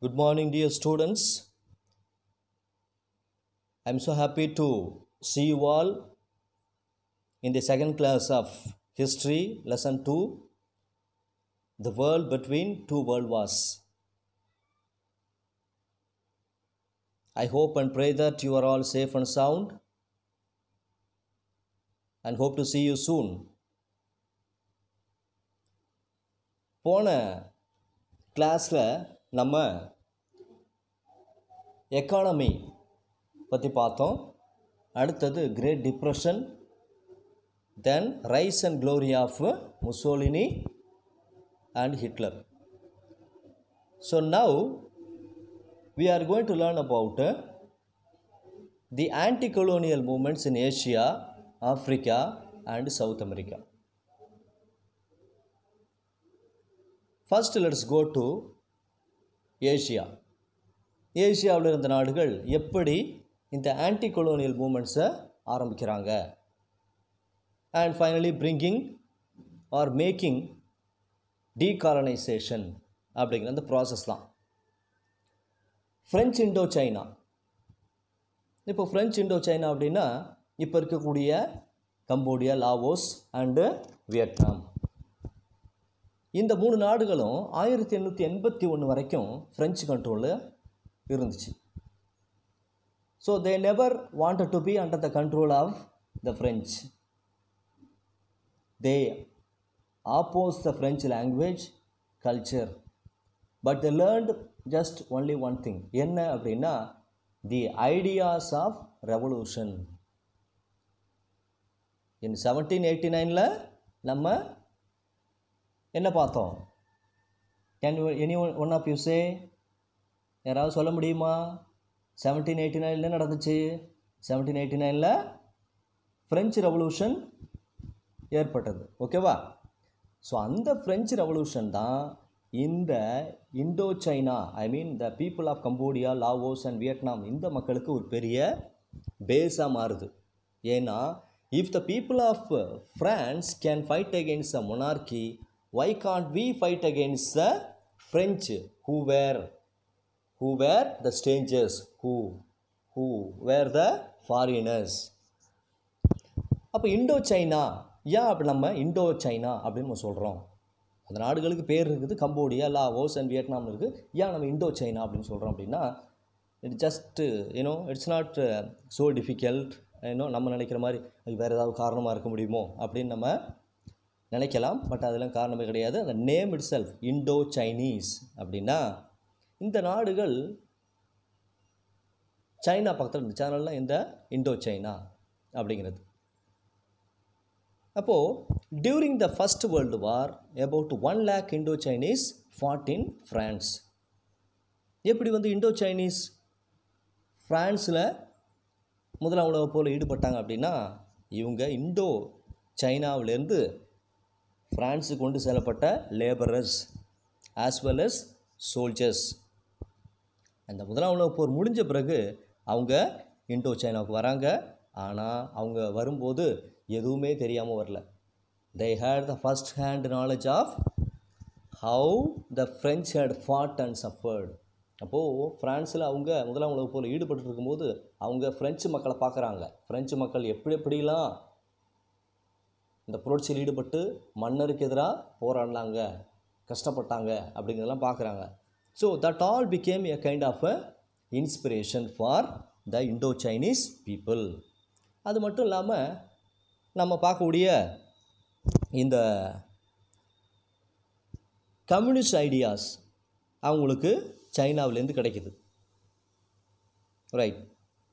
Good morning, dear students. I'm so happy to see you all in the second class of History, Lesson 2 The World Between Two World Wars. I hope and pray that you are all safe and sound and hope to see you soon. போன கிளாஸில் நம்ம economy பற்றி பார்த்தோம் அடுத்தது great depression then rise and glory of Mussolini and Hitler so now we are going to learn about the anti-colonial movements in Asia, Africa and South America. First, let's go to Asia ஏஷியாவில் இருந்த நாடுகள் எப்படி இந்த anti colonial மூமெண்ட்ஸை ஆரம்பிக்கிறாங்க and finally bringing or making decolonisation அப்படிங்கிற அந்த process தான் ஃப்ரெஞ்ச் இண்டோ சைனா இப்போ ஃப்ரெஞ்ச் இண்டோ சைனா அப்படின்னா இப்போ இருக்கக்கூடிய கம்போடியா லாவோஸ் அண்டு வியட்நாம் இந்த மூணு நாடுகளும் ஆயிரத்தி எண்ணூற்றி எண்பத்தி ஒன்று வரைக்கும் ஃப்ரெஞ்சு கண்ட்ரோலில் இருந்துச்சு so they never wanted to be under the control of the French they oppose the French language culture but they learned just only one thing என்ன அப்படின்னா the ideas of revolution in seventeen eighty நைனில் நம்ம என்ன பார்த்தோம் can any one one of you say யாராவது சொல்ல முடியுமா seventeen eighty நைனில் நடந்துச்சு செவன்டீன் எயிட்டி நைனில் ஃப்ரெஞ்சு ரெவல்யூஷன் ஏற்பட்டது ஓகேவா ஸோ அந்த ஃப்ரெஞ்சு ரெவல்யூஷன் தான் இந்த Indo China I mean the people of Cambodia Laos and Vietnam இந்த மக்களுக்கு ஒரு பெரிய பேஸாக மாறுது ஏன்னா if the people of France can fight against the monarchy why can't we fight against the french who were who were the strangers who who were the foreigners அப்போ Indo China ஏன் அப்படி நம்ம இண்டோ சைனா அப்படின்னு நம்ம சொல்கிறோம் அந்த நாடுகளுக்கு பேர் இருக்குது கம்போடியா லாவோஸ் அண்ட் வியட்நாம் இருக்குது ஏன் நம்ம இண்டோ சைனா அப்படின்னு சொல்கிறோம் அப்படின்னா it just you know it's not so difficult இன்னும் நம்ம நினைக்கிற மாதிரி வேறு ஏதாவது காரணமாக இருக்க முடியுமோ அப்படின்னு நம்ம நினைக்கலாம் பட் அதெல்லாம் காரணமே கிடையாது அந்த name itself Indo Chinese அப்படின்னா இந்த நாடுகள் சைனா பக்கத்தில் இருந்துச்சு அதனால இந்த இண்டோ சைனா அப்படிங்கிறது அப்போது during the first world war about one lakh Indo Chinese ஃபார்டின் இன் ஃப்ரான்ஸ் எப்படி வந்து இண்டோ சைனீஸ் ஃப்ரான்ஸில் முதலாம் உலக போல் ஈடுபட்டாங்க அப்படின்னா இவங்க இண்டோ சைனாவிலேருந்து பிரான்ஸு கொண்டு செல்லப்பட்ட labourers as well as soldiers அந்த முதலாம் உலக போர் முடிஞ்ச பிறகு அவங்க இண்டோ சைனாவுக்கு வராங்க ஆனால் அவங்க வரும்போது எதுவுமே தெரியாமல் வரல they had the first hand knowledge of how the French had fought and suffered அப்போது ஃப்ரான்ஸில் அவங்க முதலாம் உலக போரில் ஈடுபட்டு இருக்கும்போது அவங்க ஃப்ரெஞ்சு மக்களை பார்க்குறாங்க ஃப்ரெஞ்சு மக்கள் எப்படி எப்படிலாம் இந்த புரட்சியில் ஈடுபட்டு மன்னருக்கு எதிராக போராடினாங்க கஷ்டப்பட்டாங்க அப்படிங்கிறதெல்லாம் பார்க்குறாங்க so that all became a kind of a inspiration for the Indo Chinese people அது மட்டும் இல்லாமல் நம்ம பார்க்கக்கூடிய இந்த கம்யூனிஸ்ட் ஐடியாஸ் அவங்களுக்கு சைனாவிலேருந்து கிடைக்கிது ரைட்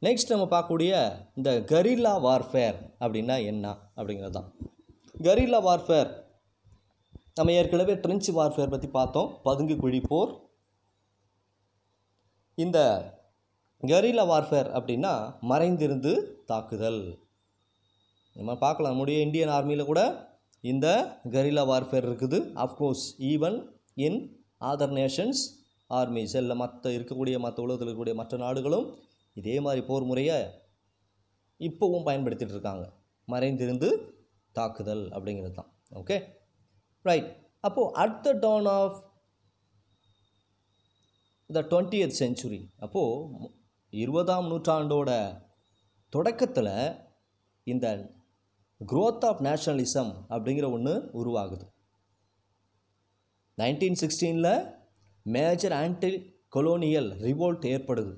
நெக்ஸ்ட் நம்ம பார்க்கக்கூடிய இந்த கரில்லா வார்ஃபேர் அப்படின்னா என்ன அப்படிங்கிறது தான் கரில்லா வார்ஃபேர் நம்ம ஏற்கனவே ட்ரெஞ்சு வார்ஃபேர் பற்றி பார்த்தோம் பதுங்கு குழிப்போர் இந்த கரில்லா வார்ஃபேர் அப்படின்னா மறைந்திருந்து தாக்குதல் நம்ம பார்க்கலாம் நம்முடைய இந்தியன் ஆர்மியில் கூட இந்த கரில்லா வார்ஃபேர் இருக்குது of course even in other nations armies இல்லை மற்ற இருக்கக்கூடிய மற்ற உலகத்தில் இருக்கக்கூடிய மற்ற நாடுகளும் இதே மாதிரி போர் முறையை இப்போவும் பயன்படுத்திகிட்டு இருக்காங்க மறைந்திருந்து தாக்குதல் அப்படிங்கிறது தான் ஓகே ரைட் அப்போது at the dawn of the twenty eighth century அப்போது இருபதாம் நூற்றாண்டோட தொடக்கத்தில் இந்த க்ரோத் ஆஃப் நேஷ்னலிசம் அப்படிங்கிற ஒன்று உருவாகுது நைன்டீன் சிக்ஸ்டீனில் மேஜர் ஆன்டி கொலோனியல் ரிவோல்ட் ஏற்படுது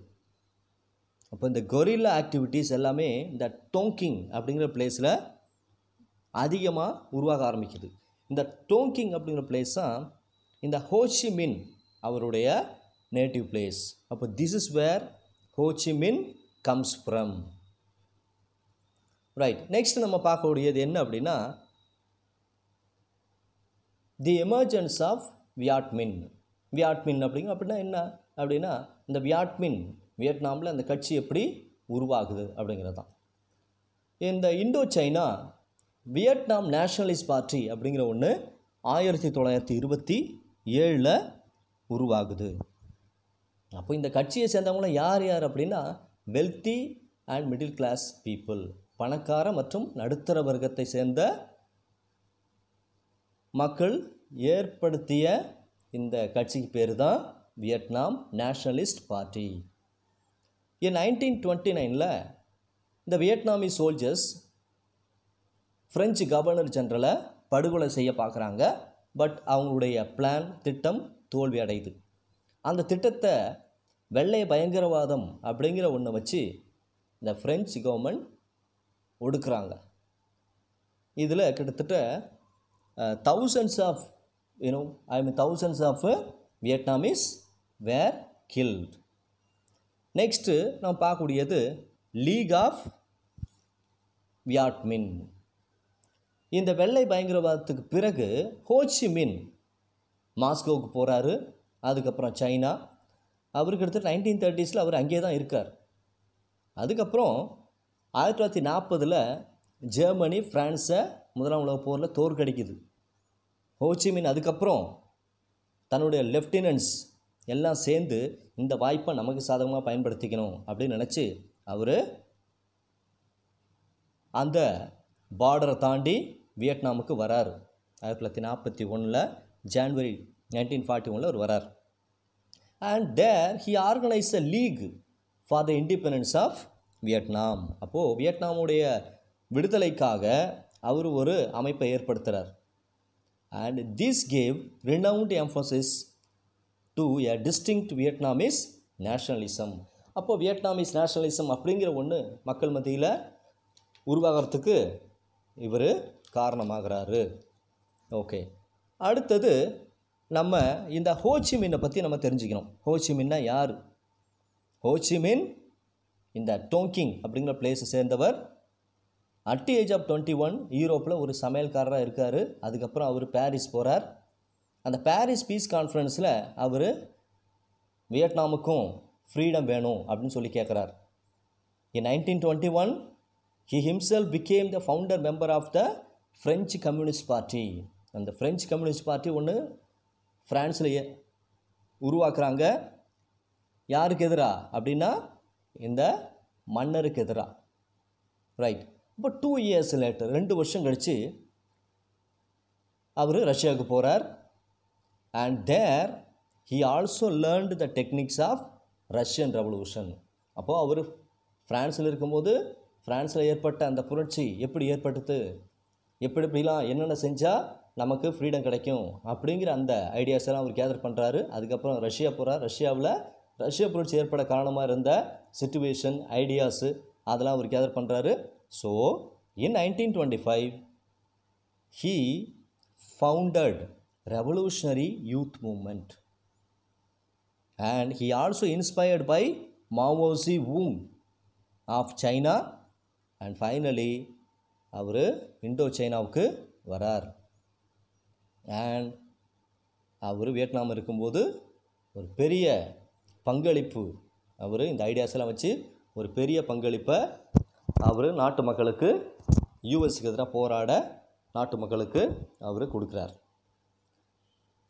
அப்போ இந்த கொரில்லா ஆக்டிவிட்டீஸ் எல்லாமே இந்த டோங்கிங் அப்படிங்கிற பிளேஸில் அதிகமாக உருவாக ஆரம்பிக்குது இந்த டோங்கிங் அப்படிங்கிற பிளேஸ் தான் இந்த ஹோச்சிமின் அவருடைய நேட்டிவ் பிளேஸ் அப்போ this is where Ho Chi Minh comes from right next நம்ம பார்க்கக்கூடியது என்ன அப்படின்னா தி எமர்ஜென்ஸ் ஆஃப் வியாட்மின் வியாட்மின் அப்படிங்க அப்படின்னா என்ன அப்படின்னா இந்த வியாட்மின் வியட்நாமில் அந்த கட்சி எப்படி உருவாகுது அப்படிங்கிறது தான் இந்த Indo China Vietnam nationalist party அப்படிங்கிற ஒன்று ஆயிரத்தி தொள்ளாயிரத்தி இருபத்தி ஏழில் உருவாகுது அப்போ இந்த கட்சியை சேர்ந்தவங்களாம் யார் யார் அப்படின்னா wealthy and middle class people பணக்கார மற்றும் நடுத்தர வர்க்கத்தை சேர்ந்த மக்கள் ஏற்படுத்திய இந்த கட்சிக்கு பேர் தான் Vietnam nationalist party in nineteen twenty நைனில் இந்த வியட்நாமி சோல்ஜர்ஸ் ஃப்ரெஞ்சு கவர்னர் ஜெனரலை படுகொலை செய்ய பார்க்குறாங்க பட் அவங்களுடைய பிளான் திட்டம் தோல்வி அடையுது அந்த திட்டத்தை வெள்ளை பயங்கரவாதம் அப்படிங்கிற ஒன்றை வச்சு இந்த ஃப்ரெஞ்சு கவர்மெண்ட் ஒடுக்குறாங்க இதில் கிட்டத்தட்ட thousands of you know I mean thousands of Vietnamese were killed next நம்ம பார்க்கக்கூடியது லீக் ஆஃப் வியாட்மின் இந்த வெள்ளை பயங்கரவாதத்துக்கு பிறகு ஹோச்சிமின் மாஸ்கோவுக்கு போகிறாரு அதுக்கப்புறம் சைனா அவருக்கு எடுத்து நைன்டீன் தேர்ட்டிஸில் அவர் அங்கேயே தான் இருக்கார் அதுக்கப்புறம் ஆயிரத்தி தொள்ளாயிரத்தி நாற்பதில் ஜெர்மனி ஃப்ரான்ஸை முதலாம் உலக போரில் ஹோச்சி ஹோச்சிமின் அதுக்கப்புறம் தன்னுடைய லெஃப்டினன்ட்ஸ் எல்லாம் சேர்ந்து இந்த வாய்ப்பை நமக்கு சாதகமாக பயன்படுத்திக்கணும் அப்படின்னு நினச்சி அவர் அந்த பார்டரை தாண்டி வியட்நாமுக்கு வராரு ஆயிரத்தி தொள்ளாயிரத்தி நாற்பத்தி ஒன்றில் ஜான்வரி நைன்டீன் ஃபார்ட்டி ஒனில் அவர் வரார் and there he organise a league for the independence of Vietnam அப்போது வியட்நாமுடைய விடுதலைக்காக அவர் ஒரு அமைப்பை ஏற்படுத்துகிறார் and this gave renewed emphasis to a distinct Vietnamese nationalism அப்போது வியட்நாமிஸ் நேஷனலிசம் அப்படிங்கிற ஒன்று மக்கள் மத்தியில் உருவாகிறதுக்கு இவர் காரணமாகிறாரு ஓகே அடுத்தது நம்ம இந்த ஹோச்சிமின்னை பற்றி நம்ம தெரிஞ்சுக்கணும் ஹோச்சிமின்னா யார் ஹோச்சிமின் இந்த டோங்கிங் அப்படிங்கிற பிளேஸை சேர்ந்தவர் அட்டி ஏஜ் ஆஃப் டுவெண்ட்டி ஒன் யூரோப்பில் ஒரு சமையல்காரராக இருக்கார் அதுக்கப்புறம் அவர் பாரிஸ் போகிறார் அந்த பாரிஸ் பீஸ் கான்ஃபரன்ஸில் அவர் வியட்நாமுக்கும் ஃப்ரீடம் வேணும் அப்படின்னு சொல்லி கேட்குறார் in nineteen twenty one he himself became the founder member of the French communist party அந்த ஃப்ரெஞ்சு கம்யூனிஸ்ட் பார்ட்டி ஒன்று ஃப்ரான்ஸில் உருவாக்குறாங்க யாருக்கு எதிராக அப்படின்னா இந்த மன்னருக்கு எதிராக ரைட் இப்போ டூ இயர்ஸ் லேட்டர் ரெண்டு வருஷம் கழித்து அவர் ரஷ்யாவுக்கு போகிறார் and there he also learned the techniques of Russian revolution அப்போது அவர் ஃப்ரான்ஸில் இருக்கும்போது ஃப்ரான்ஸில் ஏற்பட்ட அந்த புரட்சி எப்படி ஏற்பட்டது எப்படி இப்படிலாம் என்னென்ன செஞ்சால் நமக்கு ஃப்ரீடம் கிடைக்கும் அப்படிங்கிற அந்த ஐடியாஸ் எல்லாம் அவர் கேதர் பண்ணுறாரு அதுக்கப்புறம் ரஷ்யா போகிறார் ரஷ்யாவில் ரஷ்ய புரட்சி ஏற்பட காரணமாக இருந்த சுச்சுவேஷன் ஐடியாஸு அதெல்லாம் அவர் கேதர் பண்ணுறாரு so in nineteen twenty five he founded revolutionary youth movement and he also inspired by Mao Tse வூங் ஆஃப் சைனா அண்ட் ஃபைனலி அவர் இண்டோ சைனாவுக்கு வரார் அண்ட் அவர் வியட்நாம் இருக்கும்போது ஒரு பெரிய பங்களிப்பு அவர் இந்த ஐடியாஸ்லாம் வச்சு ஒரு பெரிய பங்களிப்பை அவர் நாட்டு மக்களுக்கு யூஎஸ்க்கு எதிராக போராட நாட்டு மக்களுக்கு அவர் கொடுக்குறார்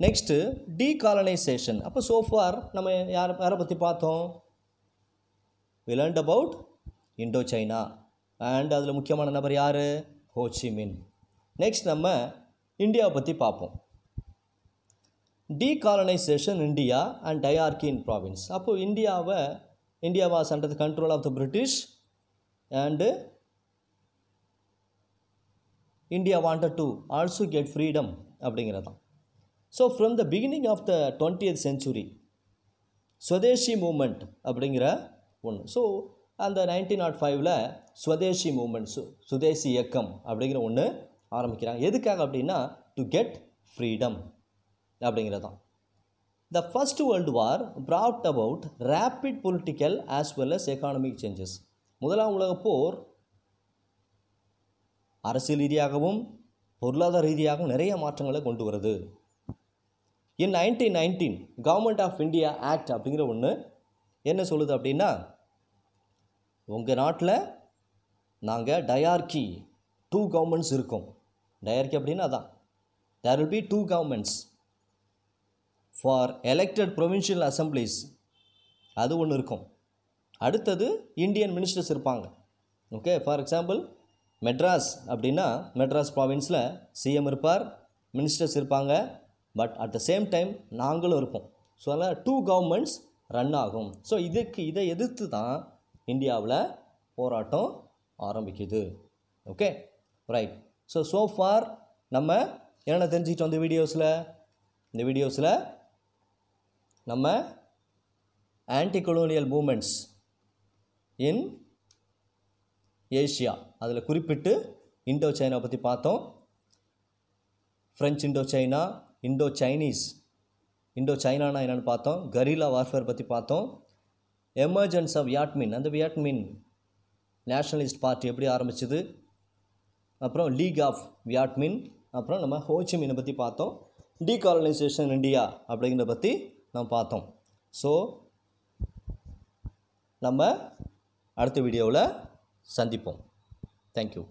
நெக்ஸ்ட்டு டீகாலனைசேஷன் அப்போ சோஃபார் நம்ம யார் யாரை பற்றி பார்த்தோம் we learned about Indo China and அதில் முக்கியமான நபர் யார் ஹோச்சிமின் நெக்ஸ்ட் நம்ம இந்தியாவை பற்றி பார்ப்போம் decolonisation India and dyarchy in province அப்போது இந்தியாவை India was under control of the British and India wanted to also get freedom அப்படிங்கிறதான் so from the beginning of the twenty century Swadeshi movement அப்படிங்கிற ஒன்று so அந்த நைன்டீன் நாட் ஃபைவ்ல ஸ்வதேசி moments சுதேசி இயக்கம் அப்படிங்கிற ஒன்று ஆரம்பிக்கிறாங்க எதுக்காக அப்படின்னா டு கெட் ஃப்ரீடம் அப்படிங்கிறது தான் the first world war brought about rapid political as well as economic changes முதலாம் உலகப் போர் அரசியல் ரீதியாகவும் பொருளாதார ரீதியாகவும் நிறைய மாற்றங்களை கொண்டு வருது in nineteen nineteen government of India act அப்படிங்கிற ஒன்று என்ன சொல்லுது அப்படின்னா உங்கள் நாட்டில் நாங்கள் டயார்கி டூ கவர்மெண்ட்ஸ் இருக்கோம் டயார்கி அப்படின்னா அதான் there will be two governments for elected provincial assemblies அது ஒன்று இருக்கும் அடுத்தது இந்தியன் மினிஸ்டர்ஸ் இருப்பாங்க ஓகே ஃபார் எக்ஸாம்பிள் மெட்ராஸ் அப்படின்னா மெட்ராஸ் ப்ராவின்ஸில் சிஎம் இருப்பார் மினிஸ்டர்ஸ் இருப்பாங்க but at the same time நாங்களும் இருப்போம் ஸோ அதனால் டூ கவர்மெண்ட்ஸ் ரன் ஆகும் ஸோ இதுக்கு இதை எதிர்த்து தான் இந்தியாவில் போராட்டம் ஆரம்பிக்குது okay right so so for நம்ம என்னென்ன தெரிஞ்சுக்கிட்டோம் இந்த வீடியோஸில் இந்த வீடியோஸில் நம்ம anti colonial movements in Asia அதில் குறிப்பிட்டு இண்டோ சைனா பற்றி பார்த்தோம் French Indo China Indo Chinese Indo சைனானா என்னென்னு பார்த்தோம் கரீலா வார்ஃபேர் பற்றி பார்த்தோம் எமர்ஜென்ஸ் ஆஃப் வியாட்மின் அந்த வியாட்மின் நேஷ்னலிஸ்ட் பார்ட்டி எப்படி ஆரம்பிச்சது அப்புறம் லீக் ஆஃப் வியாட்மின் அப்புறம் நம்ம ஹோச்சிமினை பற்றி பார்த்தோம் டீகாலனைசேஷன் இந்தியா அப்படிங்கிறத பற்றி நம்ம பார்த்தோம் ஸோ நம்ம அடுத்த வீடியோவில் சந்திப்போம் தேங்க்யூ